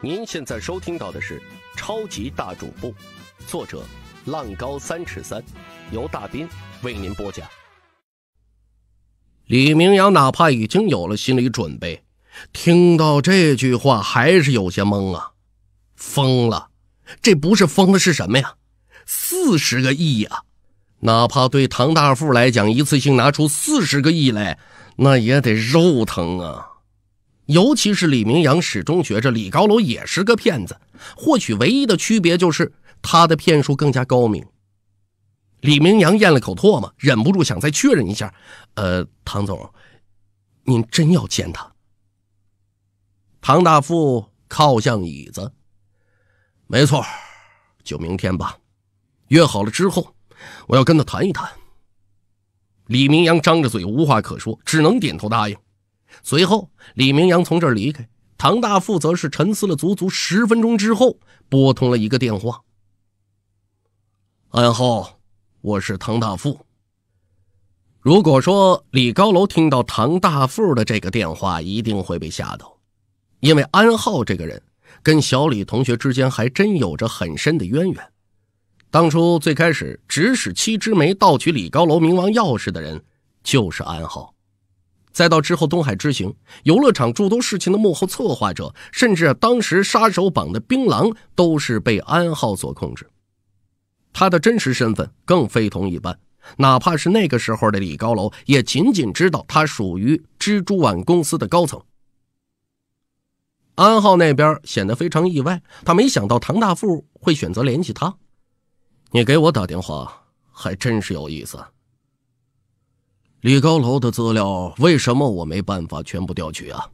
您现在收听到的是《超级大主播》，作者浪高三尺三，由大斌为您播讲。李明阳哪怕已经有了心理准备，听到这句话还是有些懵啊！疯了，这不是疯了是什么呀？四十个亿啊！哪怕对唐大富来讲，一次性拿出四十个亿来，那也得肉疼啊！尤其是李明阳始终觉着李高楼也是个骗子，或许唯一的区别就是他的骗术更加高明。李明阳咽了口唾沫，忍不住想再确认一下：“呃，唐总，您真要见他？”唐大富靠向椅子：“没错，就明天吧。约好了之后，我要跟他谈一谈。”李明阳张着嘴，无话可说，只能点头答应。随后，李明阳从这儿离开。唐大富则是沉思了足足十分钟之后，拨通了一个电话。安浩，我是唐大富。如果说李高楼听到唐大富的这个电话，一定会被吓到，因为安浩这个人跟小李同学之间还真有着很深的渊源。当初最开始指使七枝梅盗取李高楼冥王钥匙的人，就是安浩。再到之后东海之行、游乐场诸多事情的幕后策划者，甚至当时杀手榜的槟榔，都是被安浩所控制。他的真实身份更非同一般，哪怕是那个时候的李高楼，也仅仅知道他属于蜘蛛网公司的高层。安浩那边显得非常意外，他没想到唐大富会选择联系他。你给我打电话，还真是有意思。李高楼的资料为什么我没办法全部调取啊？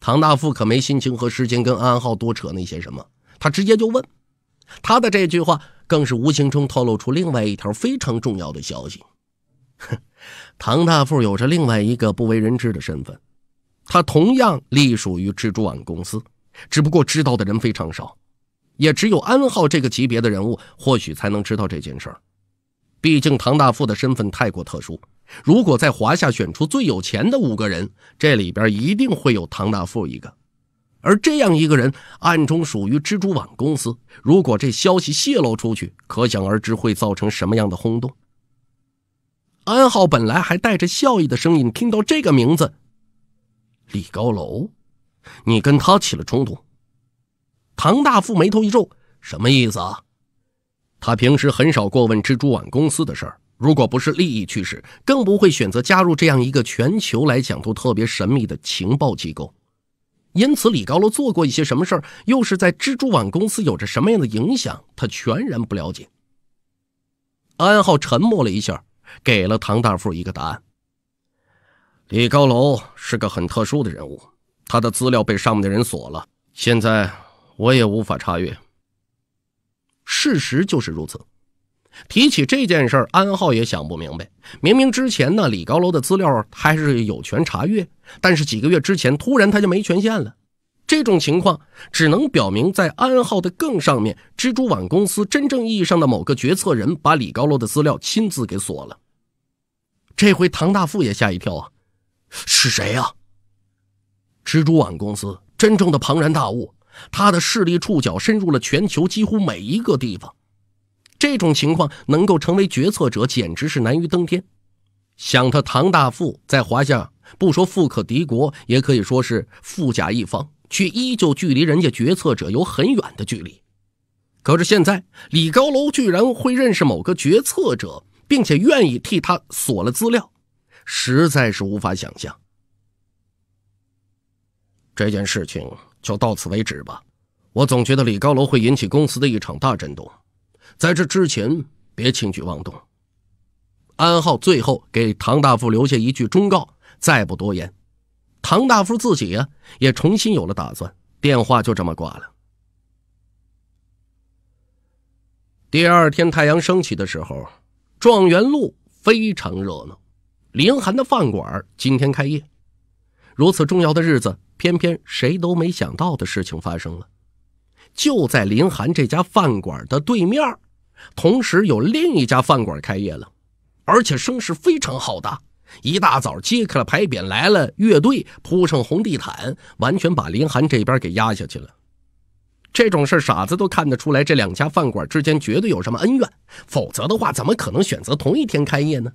唐大富可没心情和时间跟安浩多扯那些什么，他直接就问。他的这句话更是无形中透露出另外一条非常重要的消息。哼，唐大富有着另外一个不为人知的身份，他同样隶属于蜘蛛网公司，只不过知道的人非常少，也只有安浩这个级别的人物或许才能知道这件事儿。毕竟唐大富的身份太过特殊，如果在华夏选出最有钱的五个人，这里边一定会有唐大富一个。而这样一个人暗中属于蜘蛛网公司，如果这消息泄露出去，可想而知会造成什么样的轰动。安浩本来还带着笑意的声音听到这个名字，李高楼，你跟他起了冲突？唐大富眉头一皱，什么意思啊？他平时很少过问蜘蛛网公司的事儿，如果不是利益驱使，更不会选择加入这样一个全球来讲都特别神秘的情报机构。因此，李高楼做过一些什么事儿，又是在蜘蛛网公司有着什么样的影响，他全然不了解。安浩沉默了一下，给了唐大富一个答案：李高楼是个很特殊的人物，他的资料被上面的人锁了，现在我也无法查阅。事实就是如此。提起这件事儿，安浩也想不明白。明明之前呢，李高楼的资料还是有权查阅，但是几个月之前突然他就没权限了。这种情况只能表明，在安浩的更上面，蜘蛛网公司真正意义上的某个决策人把李高楼的资料亲自给锁了。这回唐大富也吓一跳啊，是谁呀？蜘蛛网公司，真正的庞然大物。他的势力触角深入了全球几乎每一个地方，这种情况能够成为决策者，简直是难于登天。想他唐大富在华夏，不说富可敌国，也可以说是富甲一方，却依旧距离人家决策者有很远的距离。可是现在，李高楼居然会认识某个决策者，并且愿意替他锁了资料，实在是无法想象。这件事情。就到此为止吧，我总觉得李高楼会引起公司的一场大震动，在这之前别轻举妄动。安浩最后给唐大富留下一句忠告，再不多言。唐大富自己啊，也重新有了打算。电话就这么挂了。第二天太阳升起的时候，状元路非常热闹，林寒的饭馆今天开业，如此重要的日子。偏偏谁都没想到的事情发生了，就在林涵这家饭馆的对面，同时有另一家饭馆开业了，而且声势非常浩大。一大早揭开了牌匾，来了乐队，铺上红地毯，完全把林涵这边给压下去了。这种事傻子都看得出来，这两家饭馆之间绝对有什么恩怨，否则的话，怎么可能选择同一天开业呢？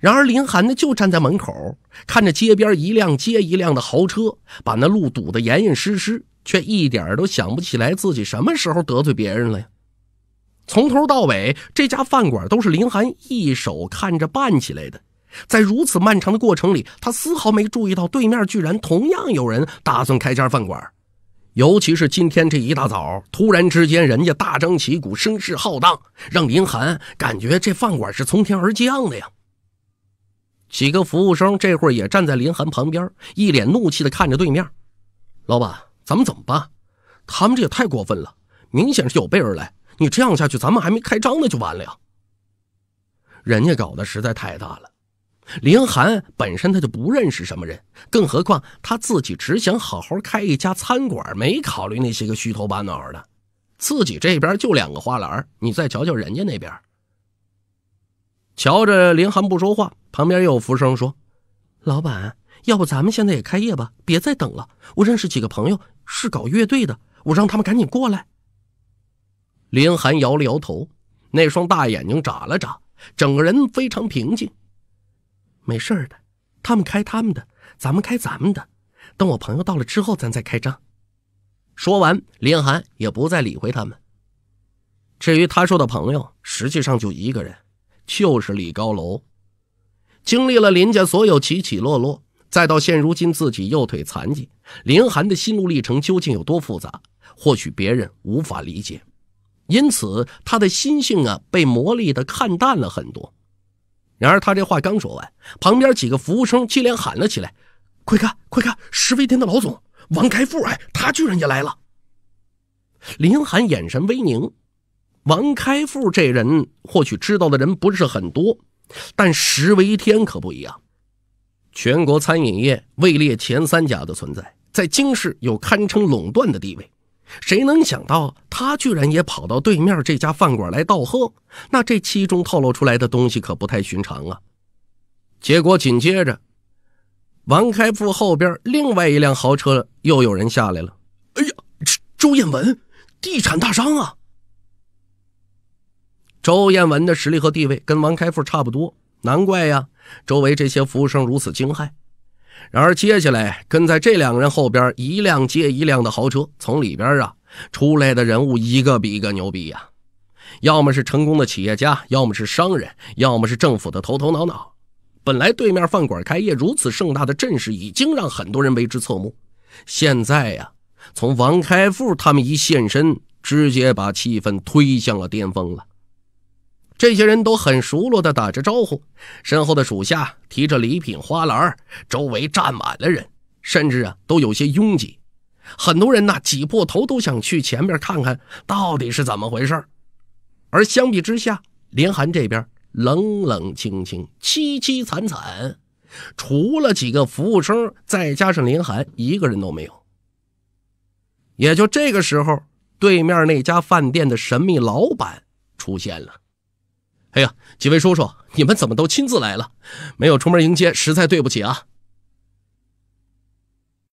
然而林寒呢，就站在门口，看着街边一辆接一辆的豪车把那路堵得严严实实，却一点都想不起来自己什么时候得罪别人了呀。从头到尾，这家饭馆都是林寒一手看着办起来的，在如此漫长的过程里，他丝毫没注意到对面居然同样有人打算开家饭馆。尤其是今天这一大早，突然之间人家大张旗鼓，声势浩荡，让林寒感觉这饭馆是从天而降的呀。几个服务生这会儿也站在林涵旁边，一脸怒气的看着对面。老板，咱们怎么办？他们这也太过分了，明显是有备而来。你这样下去，咱们还没开张呢，就完了呀。人家搞得实在太大了，林涵本身他就不认识什么人，更何况他自己只想好好开一家餐馆，没考虑那些个虚头巴脑的。自己这边就两个花篮你再瞧瞧人家那边。瞧着林寒不说话，旁边又务生说：“老板，要不咱们现在也开业吧，别再等了。我认识几个朋友，是搞乐队的，我让他们赶紧过来。”林寒摇了摇头，那双大眼睛眨了眨，整个人非常平静。“没事的，他们开他们的，咱们开咱们的，等我朋友到了之后，咱再开张。”说完，林寒也不再理会他们。至于他说的朋友，实际上就一个人。就是李高楼，经历了林家所有起起落落，再到现如今自己右腿残疾，林寒的心路历程究竟有多复杂？或许别人无法理解，因此他的心性啊，被磨砺的看淡了很多。然而他这话刚说完，旁边几个服务生接连喊了起来：“快看，快看，石飞天的老总王开富，哎，他居然也来了！”林寒眼神微凝。王开复这人或许知道的人不是很多，但石为天可不一样，全国餐饮业位列前三甲的存在，在京市有堪称垄断的地位。谁能想到他居然也跑到对面这家饭馆来道贺？那这其中透露出来的东西可不太寻常啊！结果紧接着，王开复后边另外一辆豪车又有人下来了。哎呀，周周彦文，地产大商啊！周艳文的实力和地位跟王开复差不多，难怪呀。周围这些服务生如此惊骇。然而，接下来跟在这两个人后边，一辆接一辆的豪车从里边啊出来的人物，一个比一个牛逼呀。要么是成功的企业家，要么是商人，要么是政府的头头脑脑。本来对面饭馆开业如此盛大的阵势，已经让很多人为之侧目。现在呀，从王开复他们一现身，直接把气氛推向了巅峰了。这些人都很熟络的打着招呼，身后的属下提着礼品花篮，周围站满了人，甚至啊都有些拥挤。很多人呢挤破头都想去前面看看到底是怎么回事而相比之下，林寒这边冷冷清清、凄凄惨惨，除了几个服务生，再加上林寒，一个人都没有。也就这个时候，对面那家饭店的神秘老板出现了。哎呀，几位叔叔，你们怎么都亲自来了？没有出门迎接，实在对不起啊。